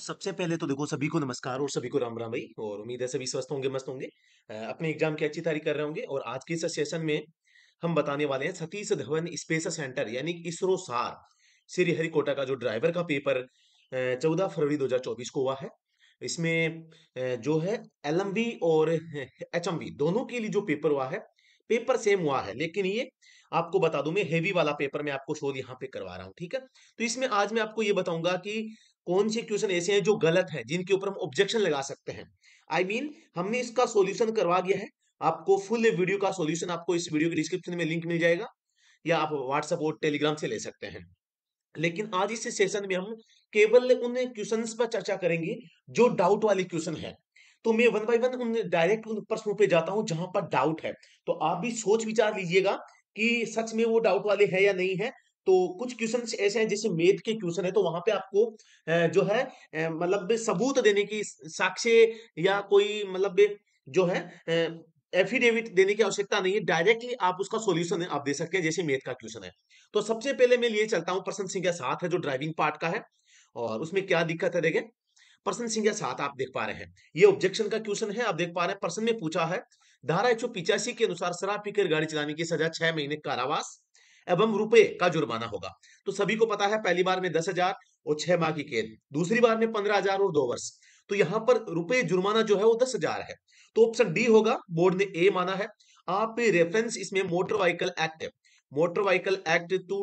सबसे पहले तो देखो सभी को नमस्कार और सभी को राम राम भाई और उम्मीद है सभी स्वस्थ होंगे मस्त होंगे अपने एग्जाम की अच्छी तैयारी कर रहे होंगे और आज के इस सेशन में हम बताने वाले हैं सतीश धवन स्पेस सेंटर यानी इसरो सार श्रीहरिकोटा का जो ड्राइवर का पेपर चौदह फरवरी 2024 को हुआ है इसमें जो है एल और एच दोनों के लिए जो पेपर हुआ है पेपर सेम हुआ है लेकिन ये आपको बता दूं मैं हेवी वाला पेपर मैं आपको शोध यहाँ पे करवा रहा हूँ ठीक है तो इसमें आज मैं आपको ये बताऊंगा कि कौन से क्वेश्चन ऐसे हैं जो गलत हैं जिनके ऊपर हम ऑब्जेक्शन लगा सकते हैं आई I मीन mean, हमने इसका सोल्यूशन करवा दिया है आपको फुल वीडियो का सोल्यूशन आपको इस वीडियो के डिस्क्रिप्शन में लिंक मिल जाएगा या आप व्हाट्सएप और टेलीग्राम से ले सकते हैं लेकिन आज इस सेशन में हम केवल उन क्वेश्चन पर चर्चा करेंगे जो डाउट वाले क्वेश्चन है तो मैं वन बाय वन उन डायरेक्ट उन प्रश्नों पे जाता हूं जहां पर डाउट है तो आप भी सोच विचार लीजिएगा कि सच में वो डाउट वाले है या नहीं है तो कुछ क्वेश्चन ऐसे हैं जैसे मेथ के क्वेश्चन है तो वहां पे आपको जो है मतलब सबूत देने की साक्ष्य या कोई मतलब जो है एफिडेविट देने की आवश्यकता नहीं है डायरेक्टली आप उसका सॉल्यूशन आप दे सकते हैं जैसे मेथ का क्वेश्चन है तो सबसे पहले मैं ये चलता हूं प्रसन्न सिंह का साथ है जो ड्राइविंग पार्ट का है और उसमें क्या दिक्कत है देखें प्रसन्न सिंह का साथ आप देख पा रहे हैं ये ऑब्जेक्शन का क्वेश्चन है आप देख पा रहे हैं प्रसन्न में पूछा है धारा एक के अनुसार शराब पीकर गाड़ी चलाने की सजा छह महीने कारावास एवं रुपए का जुर्माना होगा तो सभी को पता है पहली बार में दस हजार और छह माह की कैद दूसरी बार में पंद्रह हजार और दो वर्ष तो यहाँ पर रुपए जुर्माना जो है वो दस हजार है तो ऑप्शन डी होगा बोर्ड ने ए माना है आप रेफरेंस इसमें मोटर व्हीकल एक्ट है motor vehicle act two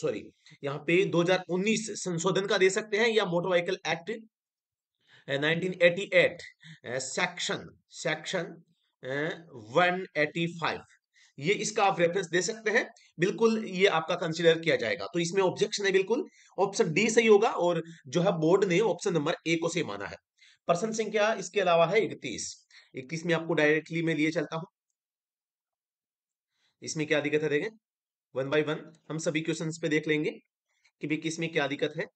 sorry यहाँ पे 2019 संशोधन का दे सकते हैं या motor vehicle act 1988 section section 185 ये इसका आप रेफरेंस दे सकते हैं बिल्कुल ये आपका कंसिडर किया जाएगा तो इसमें ऑब्जेक्शन है बिल्कुल ऑप्शन डी सही होगा और जो है बोर्ड ने ऑप्शन नंबर ए को से माना है पर्सन संख्या इसके अलावा है इकतीस इकतीस में आपको डायरेक्टली मैं लिए चलता हूं इसमें क्या दिक्कत है देखें वन बाई वन हम सभी क्वेश्चन पे देख लेंगे कि भाई किस में क्या दिक्कत है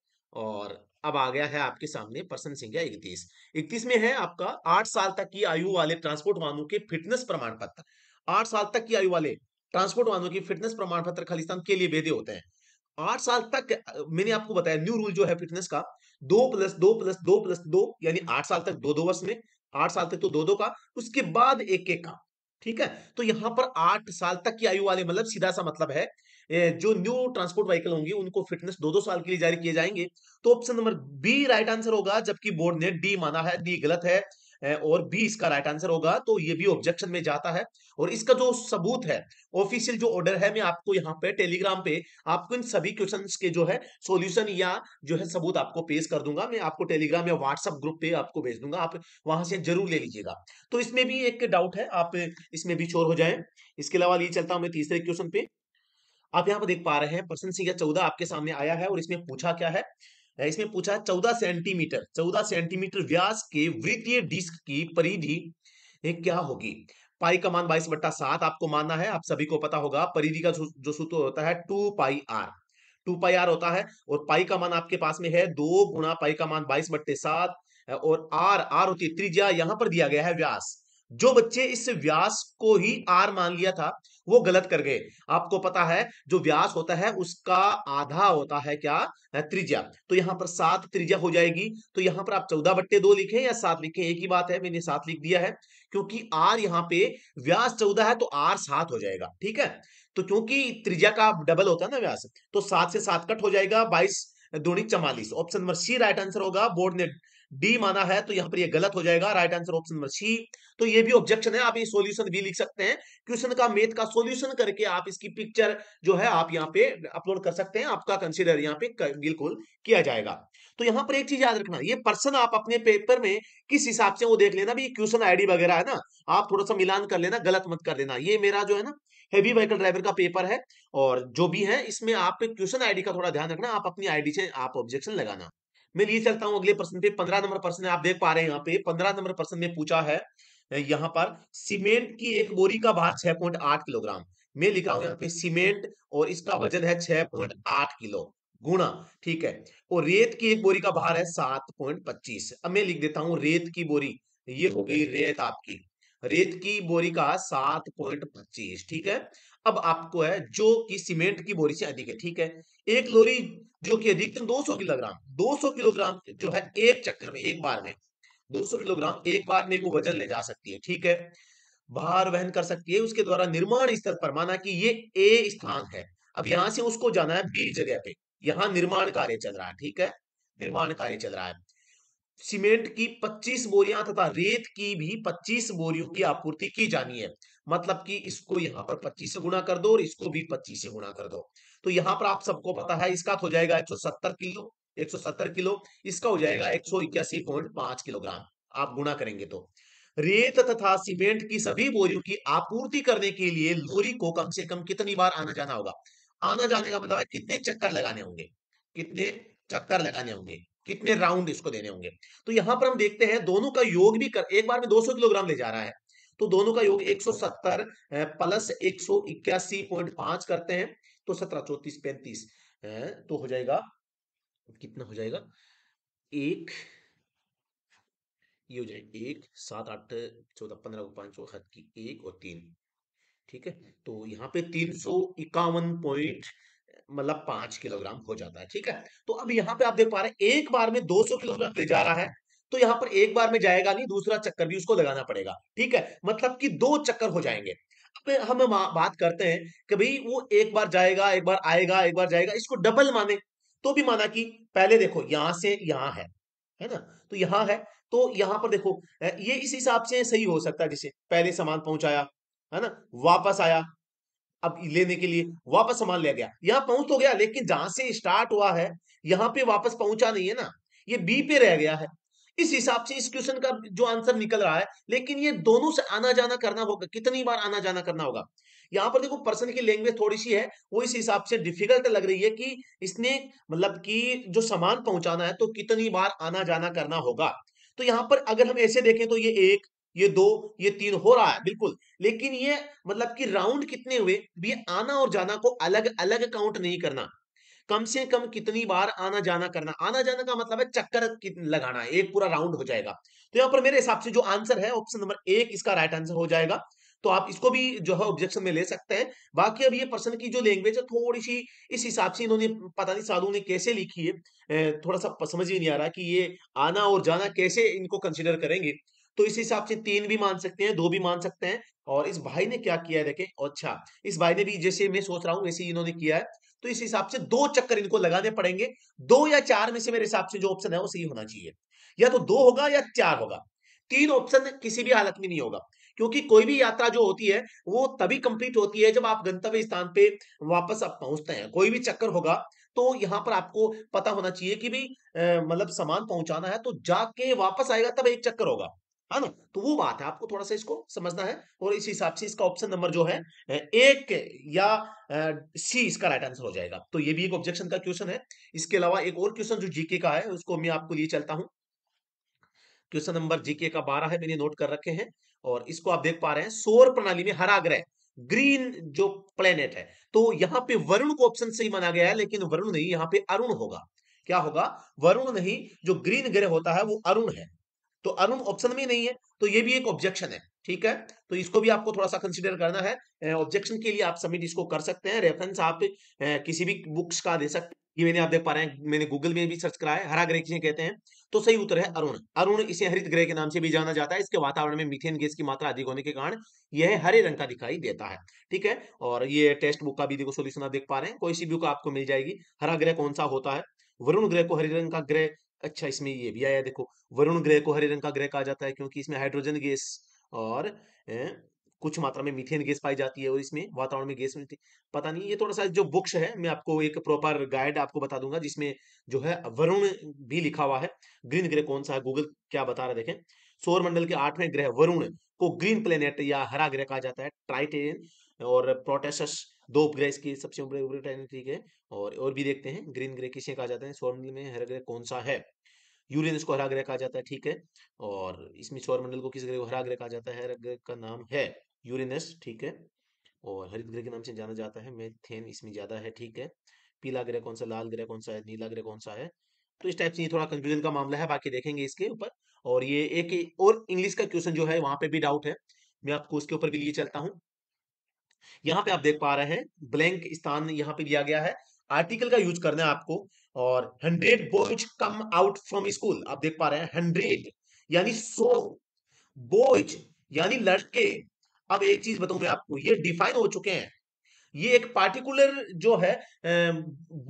और अब आ गया है आपके सामने पर्सन संख्या इकतीस इकतीस में है आपका आठ साल तक की आयु वाले ट्रांसपोर्ट वाहनों के फिटनेस प्रमाण पत्र आठ साल तक की आयु वाले ट्रांसपोर्ट वाहनों की फिटनेस प्रमाण पत्र खालिस्तान के लिए भेदे होते हैं आठ साल तक मैंने आपको बताया न्यू रूल जो है फिटनेस का दो प्लस दो प्लस दो प्लस दो यानी आठ साल तक दो दो वर्ष में आठ साल तक तो दो दो का उसके बाद एक एक का ठीक है तो यहां पर आठ साल तक की आयु वाले मतलब सीधा सा मतलब है जो न्यू ट्रांसपोर्ट व्हीकल होंगे उनको फिटनेस दो दो साल के लिए जारी किए जाएंगे तो option number B right answer होगा जबकि बोर्ड ने डी माना है डी गलत है और बी इसका राइट आंसर होगा तो ये भी ऑब्जेक्शन में जाता है और इसका जो सबूत है ऑफिशियल जो ऑर्डर है मैं आपको यहाँ पे टेलीग्राम पे आपको इन सभी क्वेश्चन के जो है सोल्यूशन या जो है सबूत आपको पेश कर दूंगा मैं आपको टेलीग्राम या व्हाट्सअप ग्रुप पे आपको भेज दूंगा आप वहां से जरूर ले लीजिएगा तो इसमें भी एक डाउट है आप इसमें भी चोर हो जाए इसके अलावा ये चलता हूं मैं तीसरे क्वेश्चन पे आप यहाँ पर देख पा रहे हैं प्रश्न संख्या चौदह आपके सामने आया है और इसमें पूछा क्या है इसमें पूछा चौदह सेंटीमीटर चौदह सेंटीमीटर व्यास के वृत्तीय डिस्क की परिधि क्या होगी पाई का मान बाईस बट्टा सात आपको मानना है आप सभी को पता होगा परिधि का जो सूत्र होता है two pi r two pi r होता है और पाई का मान आपके पास में है दो गुणा पाई का मान बाईस बट्टे सात और आर आर होती है त्रिज्या यहां पर दिया गया है व्यास जो बच्चे इस व्यास को ही आर मान लिया था वो गलत कर गए आपको पता है जो व्यास होता है उसका आधा होता है क्या त्रिज्या तो यहां पर सात त्रिज्या हो जाएगी तो यहां पर आप चौदह बट्टे दो लिखे या सात लिखे एक ही बात है मैंने सात लिख दिया है क्योंकि आर यहाँ पे व्यास चौदह है तो आर सात हो जाएगा ठीक है तो क्योंकि त्रिजा का डबल होता है ना व्यास तो सात से सात कट हो जाएगा बाईस दूणी चवालीस option number C right answer होगा बोर्ड ने डी माना है तो यहाँ पर ये गलत हो जाएगा right answer option number C तो ये भी ऑब्जेक्शन है आप ये सॉल्यूशन भी लिख सकते हैं क्वेश्चन का मेथ का सॉल्यूशन करके आप इसकी पिक्चर जो है आप यहाँ पे अपलोड कर सकते हैं आपका कंसिडर यहाँ पे बिल्कुल किया जाएगा तो यहाँ पर एक चीज याद रखना ये पर्सन आप अपने पेपर में किस हिसाब से वो देख लेना भी क्वेश्चन आईडी वगैरह है ना आप थोड़ा सा मिलान कर लेना गलत मत कर लेना ये मेरा जो है ना हैवी व्हीकल ड्राइवर का पेपर है और जो भी है इसमें आप क्वेश्चन आईडी का थोड़ा ध्यान रखना आप अपनी आईडी से आप ऑब्जेक्शन लगाना मैं लिए चलता हूं अगले प्रश्न पे पंद्रह नंबर प्रश्न आप देख पा रहे हैं यहाँ पे पंद्रह नंबर प्रश्न में पूछा है यहाँ पर सीमेंट की एक बोरी का भार छह पॉइंट आठ किलोग्राम मैं लिखा हूं यहाँ पे सीमेंट और इसका वजन है छह पॉइंट आठ किलो गुणा ठीक है और रेत की एक बोरी का भार है सात पॉइंट पच्चीस अब मैं लिख देता हूँ रेत की बोरी ये हो गई रेत आपकी रेत की बोरी का सात पॉइंट पच्चीस ठीक है अब आपको है जो कि सीमेंट की बोरी से अधिक है ठीक है एक लोरी जो कि अधिकतम 200 किलोग्राम 200 किलोग्राम जो है एक चक्कर में एक बार में 200 किलोग्राम एक बार में वो वजन ले जा सकती है ठीक है भार वहन कर सकती है उसके द्वारा निर्माण स्तर पर माना कि ये ए स्थान है अब यहां से उसको जाना है बी जगह पे यहां निर्माण कार्य चल रहा है ठीक है निर्माण कार्य चल रहा है सीमेंट की 25 बोरियां तथा रेत की भी 25 बोरियों की आपूर्ति की जानी है मतलब कि इसको यहाँ पर 25 से गुणा कर दो और इसको भी 25 से गुणा कर दो तो यहाँ पर आप सबको पता है इसका तो हो जाएगा 170 किलो 170 किलो इसका हो जाएगा एक किलोग्राम आप गुणा करेंगे तो रेत तथा सीमेंट की सभी बोरियों की आपूर्ति करने के लिए लोरी को कम से कम कितनी बार आना जाना होगा आना जाने का मतलब कितने चक्कर लगाने होंगे कितने चक्कर लगाने होंगे कितने राउंड इसको देने होंगे तो यहां पर हम देखते हैं दोनों का योग भी कर एक बार में 200 किलोग्राम ले जा रहा है तो दोनों का योग 170 प्लस 181.5 करते हैं तो सत्रह चौतीस पैंतीस तो हो जाएगा कितना हो जाएगा एक ये हो जाएगा एक सात आठ चौदह पंद्रह पांच सौ की एक और तीन ठीक है तो यहाँ पे तीन सौ इक्यावन पॉइंट मतलब पांच किलोग्राम हो जाता है ठीक है तो अब यहाँ पे आप देख पा रहे हैं एक बार में दो सौ किलोग्राम ले जा रहा है तो यहाँ पर एक बार में जाएगा नहीं दूसरा चक्कर भी उसको लगाना पड़ेगा ठीक है मतलब कि दो चक्कर हो जाएंगे हम बात करते हैं कि भाई वो एक बार जाएगा एक बार आएगा एक बार जाएगा इसको डबल माने तो भी माना कि पहले देखो यहां से यहां है है ना तो यहां है तो यहां पर देखो ये इस हिसाब से सही हो सकता है जिसे पहले सामान पहुंचाया है ना वापस आया अब लेने के लिए वापस सामान ले गया यहां पहुंच तो गया लेकिन जहां से स्टार्ट हुआ है यहां पे वापस पहुंचा नहीं है ना ये बी पे रह गया है इस हिसाब से इस क्वेश्चन का जो आंसर निकल रहा है लेकिन ये दोनों से आना जाना करना होगा कितनी बार आना जाना करना होगा यहाँ पर देखो पर्सन की लैंग्वेज थोड़ी सी है वो इस हिसाब से डिफिकल्ट लग रही है कि इसने मतलब कि जो सामान पहुंचाना है तो कितनी बार आना जाना करना होगा तो यहाँ पर अगर हम ऐसे देखें तो ये एक ये दो ये तीन हो रहा है बिल्कुल लेकिन ये मतलब कि राउंड कितने हुए ये आना और जाना को अलग अलग काउंट नहीं करना कम से कम कितनी बार आना जाना करना आना जाना का मतलब है चक्कर लगाना एक पूरा राउंड हो जाएगा तो यहाँ पर मेरे हिसाब से जो आंसर है ऑप्शन नंबर एक इसका राइट आंसर हो जाएगा तो आप इसको भी जो है ऑब्जेक्शन में ले सकते हैं बाकी अब ये पर्सन की जो लैंग्वेज है थोड़ी सी इस हिसाब से इन्होंने पता नहीं साधु ने कैसे लिखी है थोड़ा सा समझ ही नहीं आ रहा कि ये आना और जाना कैसे इनको कंसिडर करेंगे तो इस हिसाब से तीन भी मान सकते हैं दो भी मान सकते हैं और इस भाई ने क्या किया है देखें अच्छा इस भाई ने भी जैसे मैं सोच रहा हूं वैसे इन्होंने किया है तो इस हिसाब से दो चक्कर इनको लगाने पड़ेंगे दो या चार में से मेरे हिसाब से जो ऑप्शन है वो सही होना चाहिए या तो दो होगा या चार होगा तीन ऑप्शन किसी भी हालत में नहीं होगा क्योंकि कोई भी यात्रा जो होती है वो तभी कंप्लीट होती है जब आप गंतव्य स्थान पे वापस आप पहुंचते हैं कोई भी चक्कर होगा तो यहाँ पर आपको पता होना चाहिए कि भाई मतलब सामान पहुंचाना है तो जाके वापस आएगा तब एक चक्कर होगा है ना तो वो बात है आपको थोड़ा सा इसको समझना है और इस हिसाब से इसका ऑप्शन नंबर जो है एक या सी इसका राइट आंसर हो जाएगा तो ये भी एक ऑब्जेक्शन का क्वेश्चन है इसके अलावा एक और क्वेश्चन जो जीके का है उसको मैं आपको लिए चलता हूं क्वेश्चन नंबर जीके का बारह है मैंने नोट कर रखे हैं और इसको आप देख पा रहे हैं सौर प्रणाली में हरा ग्रह ग्रीन जो प्लेनेट है तो यहाँ पे वरुण को ऑप्शन सही माना गया है लेकिन वरुण नहीं यहाँ पे अरुण होगा क्या होगा वरुण नहीं जो ग्रीन ग्रह होता है वो अरुण है तो अरुण ऑप्शन में नहीं है तो ये भी एक ऑब्जेक्शन है ठीक है तो इसको भी आपको थोड़ा सा कंसिडर करना है ऑब्जेक्शन के लिए आप सबमिट इसको कर सकते हैं रेफरेंस आप किसी भी बुक्स का दे सकते हैं ये मैंने आप देख पा रहे हैं मैंने गूगल में भी सर्च कराया हरा ग्रह किसे कहते हैं तो सही उत्तर है अरुण अरुण इसे हरित ग्रह के नाम से भी जाना जाता है इसके वातावरण में मीथेन गैस की मात्रा अधिक होने के कारण यह हरे रंग का दिखाई देता है ठीक है और ये टेस्ट बुक का भी देखो सोल्यूशन आप देख पा रहे हैं कोई सी बुक आपको मिल जाएगी हरा ग्रह कौन सा होता है वरुण ग्रह को हरे रंग का ग्रह अच्छा इसमें ये भी आया देखो वरुण ग्रह को हरे रंग का ग्रह कहा जाता है क्योंकि इसमें हाइड्रोजन गैस और ए, कुछ मात्रा में मीथेन गैस पाई जाती है और इसमें वातावरण में गैस मिलती पता नहीं ये थोड़ा सा जो बुक्स है मैं आपको एक प्रॉपर गाइड आपको बता दूंगा जिसमें जो है वरुण भी लिखा हुआ है ग्रीन ग्रह कौन सा है गूगल क्या बता रहा देखें देखें सौरमंडल के आठवें ग्रह वरुण को ग्रीन प्लेनेट या हरा ग्रह कहा जाता है ट्राइटेरियन और प्रोटेसस दो उपग्रह इसके सबसे ठीक है और और भी देखते हैं ग्रीन ग्रह किसे कहा जाता है सौर मंडल में हरा ग्रह कौन सा है यूरेनस को हरा ग्रह कहा जाता है ठीक है और इसमें मंडल को किस ग्रह को हरा ग्रह कहा जाता है ग्रह का नाम है यूरेनस ठीक है और हरित ग्रह के नाम से जाना जाता है मेथेन इसमें ज्यादा है ठीक है पीला ग्रह कौन सा लाल ग्रह कौन सा है नीला ग्रह कौन सा है तो इस टाइप से ये थोड़ा कंफ्यूजन का मामला है बाकी देखेंगे इसके ऊपर और ये एक और इंग्लिश का क्वेश्चन जो है वहां पे भी डाउट है मैं आपको उसके ऊपर भी लिए चलता हूँ यहाँ पे आप देख पा रहे हैं ब्लैंक स्थान यहाँ पे दिया गया है आर्टिकल का यूज करना है आपको और hundred boys come out from school आप देख पा रहे हैं हंड्रेड यानी सो बॉयज यानी लड़के अब एक चीज बताऊं मैं आपको ये डिफाइन हो चुके हैं ये एक पार्टिकुलर जो है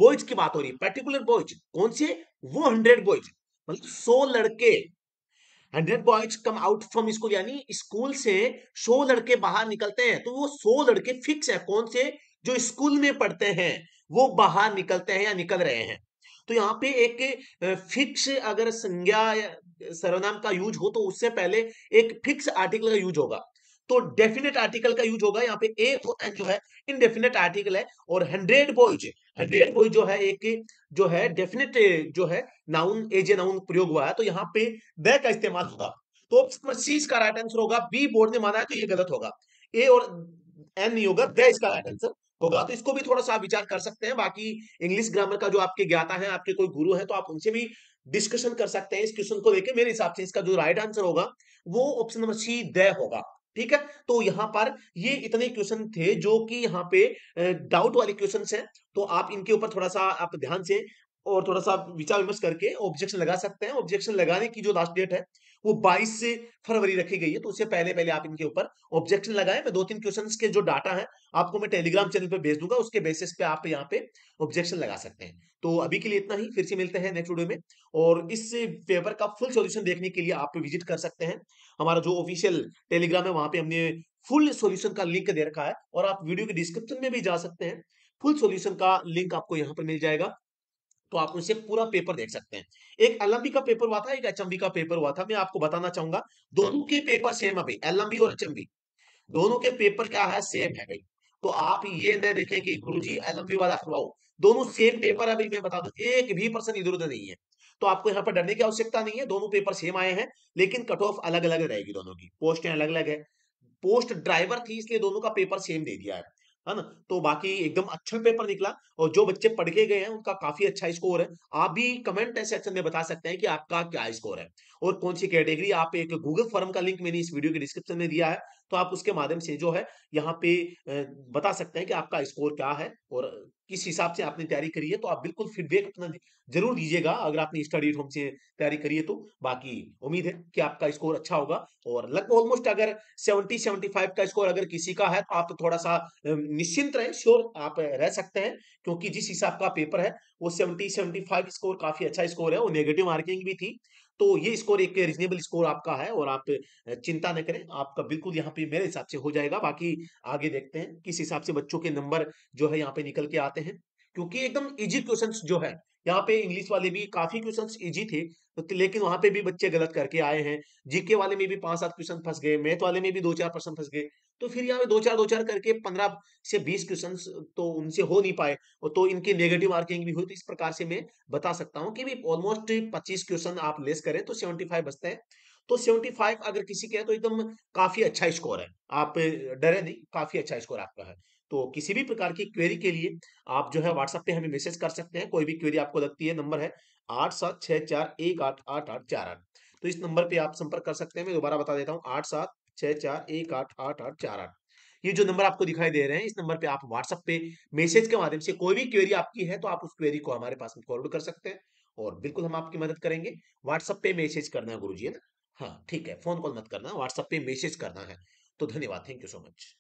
बॉयज की बात हो रही है पर्टिकुलर बॉयज कौन से वो हंड्रेड बॉयज मतलब सो लड़के hundred boys come out from school यानी स्कूल से सो लड़के बाहर निकलते हैं तो वो सो लड़के फिक्स है कौन से जो स्कूल में पढ़ते हैं वो बाहर निकलते हैं या निकल रहे हैं तो यहाँ पे एक फिक्स अगर संज्ञा सर्वनाम का यूज हो तो उससे पहले एक फिक्स आर्टिकल का यूज होगा तो डेफिनेट आर्टिकल का यूज होगा यहाँ पे ए जो है इनडेफिनेट आर्टिकल है और हंड्रेड बॉयज हंड्रेड बॉयज जो है एक जो है डेफिनेट जो है नाउन एज ए नाउन प्रयोग हुआ है तो यहाँ पे द का इस्तेमाल होगा तो सीज का राइट आंसर होगा बी बोर्ड ने माना है तो ये गलत होगा ए और एन नहीं होगा द इसका राइट आंसर होगा तो इसको भी थोड़ा सा विचार कर सकते हैं बाकी इंग्लिश ग्रामर का जो आपके ज्ञाता है आपके कोई गुरु है तो आप उनसे भी डिस्कशन कर सकते हैं इस क्वेश्चन को लेकर मेरे हिसाब से इसका जो राइट आंसर होगा वो ऑप्शन नंबर सी द होगा ठीक है तो यहाँ पर ये इतने क्वेश्चन थे जो कि यहाँ पे डाउट वाले क्वेश्चन हैं तो आप इनके ऊपर थोड़ा सा आप ध्यान से और थोड़ा सा विचार विमर्श करके ऑब्जेक्शन लगा सकते हैं ऑब्जेक्शन लगाने की जो लास्ट डेट है वो 22 से फरवरी रखी गई है तो उससे पहले पहले आप इनके ऊपर ऑब्जेक्शन लगाएं मैं दो तीन क्वेश्चन के जो डाटा है आपको मैं टेलीग्राम चैनल पर भेज दूंगा उसके बेसिस पे आप यहाँ पे ऑब्जेक्शन लगा सकते हैं तो अभी के लिए इतना ही फिर से मिलते हैं नेक्स्ट वीडियो में और इस पेपर का फुल सोल्यूशन देखने के लिए आप विजिट कर सकते हैं हमारा जो ऑफिशियल टेलीग्राम है वहां पे हमने फुल सोल्यूशन का लिंक दे रखा है और आप वीडियो के डिस्क्रिप्शन में भी जा सकते हैं फुल सोल्यूशन का लिंक आपको यहाँ पर मिल जाएगा तो आप उनसे पूरा पेपर देख सकते हैं एक एल का पेपर हुआ था एक एच का पेपर हुआ था मैं आपको बताना चाहूंगा दोनों हाँ। के पेपर सेम अभी एल और एच दोनों के पेपर क्या है सेम है भाई तो आप ये देखें कि गुरु जी एल वाला दोनों सेम पेपर है मैं बता दू एक भी पर्सन इधर उधर नहीं है तो आपको यहाँ पर डरने की आवश्यकता नहीं है दोनों पेपर सेम आए हैं लेकिन कट ऑफ अलग अलग रहेगी दोनों की पोस्टें अलग अलग है पोस्ट ड्राइवर थी इसलिए दोनों का पेपर सेम दे दिया है है ना तो बाकी एकदम अच्छा पेपर निकला और जो बच्चे पढ़ के गए हैं उनका काफी अच्छा स्कोर है आप भी कमेंट सेक्शन में बता सकते हैं कि आपका क्या स्कोर है और कौन सी कैटेगरी आप एक गूगल फॉर्म का लिंक मैंने इस वीडियो के डिस्क्रिप्शन में दिया है तो आप उसके माध्यम से जो है यहाँ पे बता सकते हैं कि आपका स्कोर क्या है और किस हिसाब से आपने तैयारी करी है तो आप बिल्कुल फीडबैक अपना जरूर दीजिएगा अगर आपने स्टडी होम से तैयारी करी है तो बाकी उम्मीद है कि आपका स्कोर अच्छा होगा और लगभग ऑलमोस्ट अगर सेवेंटी फाइव का स्कोर अगर किसी का है तो आप तो थोड़ा सा निश्चिंत रहें श्योर आप रह सकते हैं क्योंकि जिस हिसाब का पेपर है वो सेवेंटी सेवेंटी स्कोर काफी अच्छा स्कोर है वो नेगेटिव मार्किंग भी थी तो ये स्कोर एक रीजनेबल स्कोर आपका है और आप चिंता न करें आपका बिल्कुल यहाँ पे मेरे हिसाब से हो जाएगा बाकी आगे देखते हैं किस हिसाब से बच्चों के नंबर जो है यहाँ पे निकल के आते हैं क्योंकि एकदम इजी क्वेश्चन जो है यहाँ पे इंग्लिश वाले भी काफी क्वेश्चन इजी थे तो लेकिन वहां पे भी बच्चे गलत करके आए हैं जीके वाले में भी पांच सात क्वेश्चन फंस गए मैथ वाले में भी दो चार प्रश्न फंस गए तो फिर यहाँ पे दो चार दो चार करके पंद्रह से बीस क्वेश्चन तो उनसे हो नहीं पाए और तो इनके नेगेटिव मार्किंग भी हुई तो इस प्रकार से मैं बता सकता हूँ कि भी ऑलमोस्ट पच्चीस क्वेश्चन आप लेस करें तो सेवेंटी फाइव बचते हैं तो फाइव अगर किसी के है तो एकदम काफी अच्छा स्कोर है आप डरे नहीं काफी अच्छा स्कोर आपका है तो किसी भी प्रकार की क्वेरी के लिए आप जो है व्हाट्सएप पे हमें मैसेज कर सकते हैं कोई भी क्वेरी आपको लगती है नंबर है आठ सात छह चार एक आठ आठ आठ चार आठ तो इस नंबर पे आप संपर्क कर सकते हैं मैं दोबारा बता देता हूँ आठ सात छह चार एक आठ आठ आठ चार आठ ये जो नंबर आपको दिखाई दे रहे हैं इस नंबर पे आप व्हाट्सएप पे मैसेज के माध्यम से कोई भी क्वेरी आपकी है तो आप उस क्वेरी को हमारे पास फॉरवर्ड कर सकते हैं और बिल्कुल हम आपकी मदद करेंगे व्हाट्सएप पे मैसेज करना है गुरु जी है ना हाँ ठीक है फोन कॉल मत करना व्हाट्सएप पे मैसेज करना है तो धन्यवाद थैंक यू सो मच